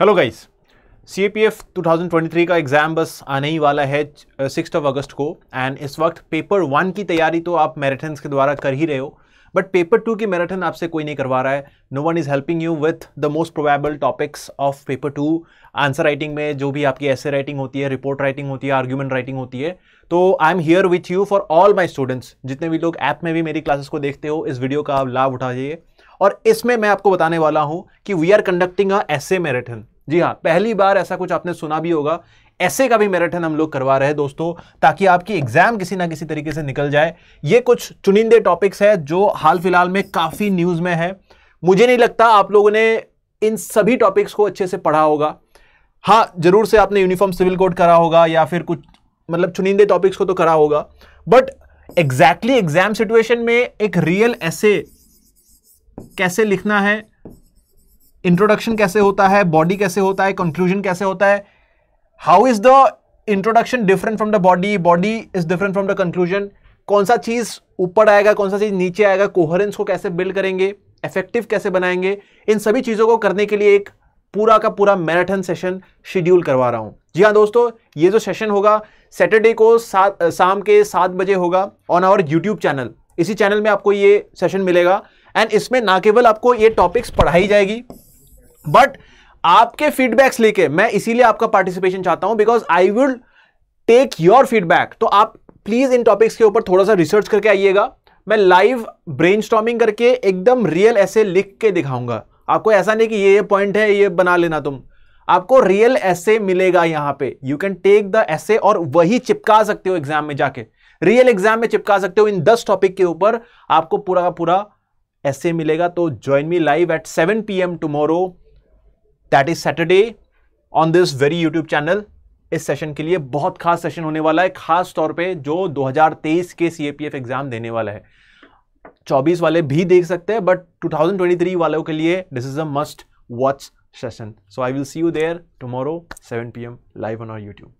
hello guys C A P F two thousand twenty three का exam बस आने ही वाला है सिक्स ऑफ अगस्त को एंड इस वक्त पेपर वन की तैयारी तो आप मैराथन के द्वारा कर ही रहे हो बट पेपर टू की मैराथन आपसे कोई नहीं करवा रहा है no one is helping you with the most probable topics of paper two answer writing में जो भी आपकी ऐसे राइटिंग होती है रिपोर्ट राइटिंग होती है आर्ग्यूमेंट राइटिंग होती है तो I am here with you for all my students जितने भी लोग ऐप में भी मेरी क्लासेस को देखते हो इस वीडियो का आप लाभ उठा जाइए और इसमें मैं आपको बताने वाला हूं कि वी आर कंडक्टिंग अ ऐसे मैराथन जी हाँ पहली बार ऐसा कुछ आपने सुना भी होगा ऐसे का भी मैराथन हम लोग करवा रहे हैं दोस्तों ताकि आपकी एग्जाम किसी ना किसी तरीके से निकल जाए ये कुछ चुनिंदे टॉपिक्स है जो हाल फिलहाल में काफ़ी न्यूज़ में है मुझे नहीं लगता आप लोगों ने इन सभी टॉपिक्स को अच्छे से पढ़ा होगा हाँ जरूर से आपने यूनिफॉर्म सिविल कोड करा होगा या फिर कुछ मतलब चुनिंदे टॉपिक्स को तो करा होगा बट एग्जैक्टली एग्जाम सिचुएशन में एक रियल ऐसे कैसे लिखना है इंट्रोडक्शन कैसे होता है बॉडी कैसे होता है कंक्लूजन कैसे होता है how is the introduction different from the body body is different from the conclusion कौन सा चीज़ ऊपर आएगा कौन सा चीज़ नीचे आएगा कोहरेंस को कैसे बिल्ड करेंगे इफेक्टिव कैसे बनाएंगे इन सभी चीज़ों को करने के लिए एक पूरा का पूरा मैराथन सेशन शेड्यूल करवा रहा हूं जी हाँ दोस्तों ये जो सेशन होगा सैटरडे को सात शाम के सात बजे होगा ऑन आवर यूट्यूब चैनल इसी चैनल में आपको ये सेशन मिलेगा एंड इसमें ना केवल आपको ये टॉपिक्स पढ़ाई जाएगी बट आपके फीडबैक्स लेके मैं इसीलिए आपका पार्टिसिपेशन चाहता हूं because I would take your feedback तो आप प्लीज इन टॉपिक्स के ऊपर थोड़ा सा रिसर्च करके आइएगा मैं लाइव ब्रेन करके एकदम रियल ऐसे लिख के दिखाऊंगा आपको ऐसा नहीं कि ये ये पॉइंट है ये बना लेना तुम आपको रियल ऐसे मिलेगा यहां पे यू कैन टेक द ऐसे और वही चिपका सकते हो एग्जाम में जाके रियल एग्जाम में चिपका सकते हो इन दस टॉपिक के ऊपर आपको पूरा पूरा ऐसे मिलेगा तो join me live at 7 P M tomorrow that is Saturday on this very YouTube channel इस सेशन के लिए बहुत खास सेशन होने वाला है खास तौर पे जो 2023 के सी एग्जाम देने वाला है 24 वाले भी देख सकते हैं बट 2023 वालों के लिए this is a must watch session so I will see you there tomorrow 7 PM live on our YouTube